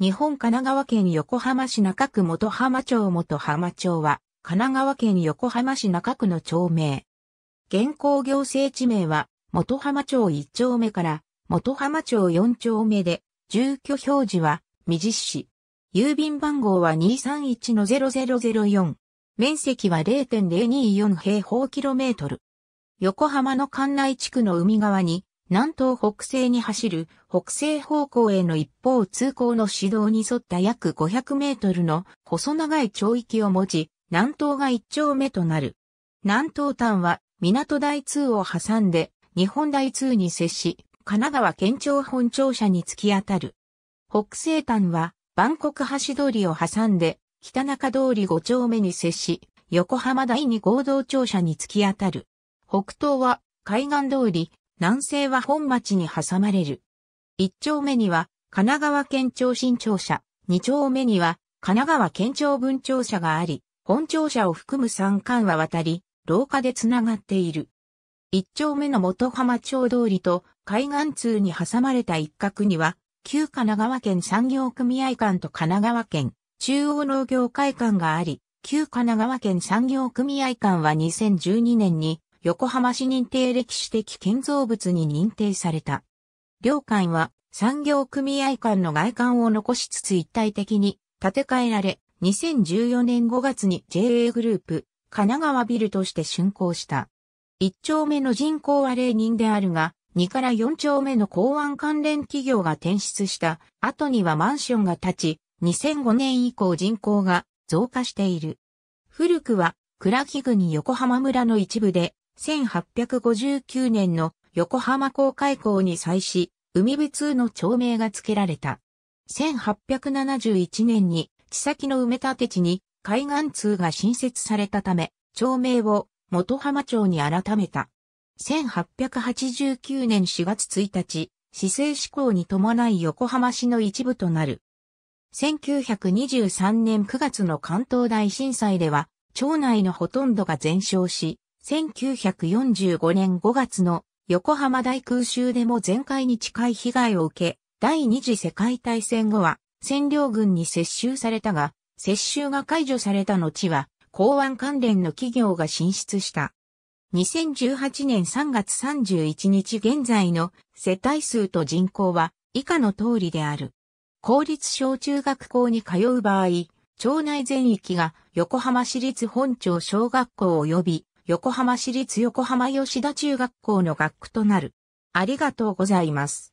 日本神奈川県横浜市中区元浜町元浜町は、神奈川県横浜市中区の町名。現行行政地名は、元浜町1丁目から元浜町4丁目で、住居表示は、未実市。郵便番号は231-0004。面積は0.024平方キロメートル。横浜の関内地区の海側に、南東北西に走る北西方向への一方通行の指導に沿った約500メートルの細長い町域を持ち、南東が一丁目となる。南東端は港台通を挟んで日本台通に接し、神奈川県庁本庁舎に突き当たる。北西端は万国橋通りを挟んで北中通り5丁目に接し、横浜第二合同庁舎に突き当たる。北東は海岸通り、南西は本町に挟まれる。一丁目には神奈川県庁新庁舎、二丁目には神奈川県庁分庁舎があり、本庁舎を含む三間は渡り、廊下でつながっている。一丁目の元浜町通りと海岸通に挟まれた一角には、旧神奈川県産業組合館と神奈川県中央農業会館があり、旧神奈川県産業組合館は2012年に横浜市認定歴史的建造物に認定された。両館は産業組合館の外観を残しつつ一体的に建て替えられ、2014年5月に JA グループ神奈川ビルとして竣工した。1丁目の人口は0人であるが、2から4丁目の港湾関連企業が転出した後にはマンションが建ち、2005年以降人口が増加している。古くは、倉木郡横浜村の一部で、1859年の横浜港開港に際し、海部通の町名が付けられた。1871年に地先の埋め立て地に海岸通が新設されたため、町名を元浜町に改めた。1889年4月1日、市政施行に伴い横浜市の一部となる。1923年9月の関東大震災では、町内のほとんどが全焼し、1945年5月の横浜大空襲でも全壊に近い被害を受け、第二次世界大戦後は占領軍に接収されたが、接収が解除された後は、港湾関連の企業が進出した。2018年3月31日現在の世帯数と人口は以下の通りである。公立小中学校に通う場合、町内全域が横浜市立本町小学校及び横浜市立横浜吉田中学校の学区となる。ありがとうございます。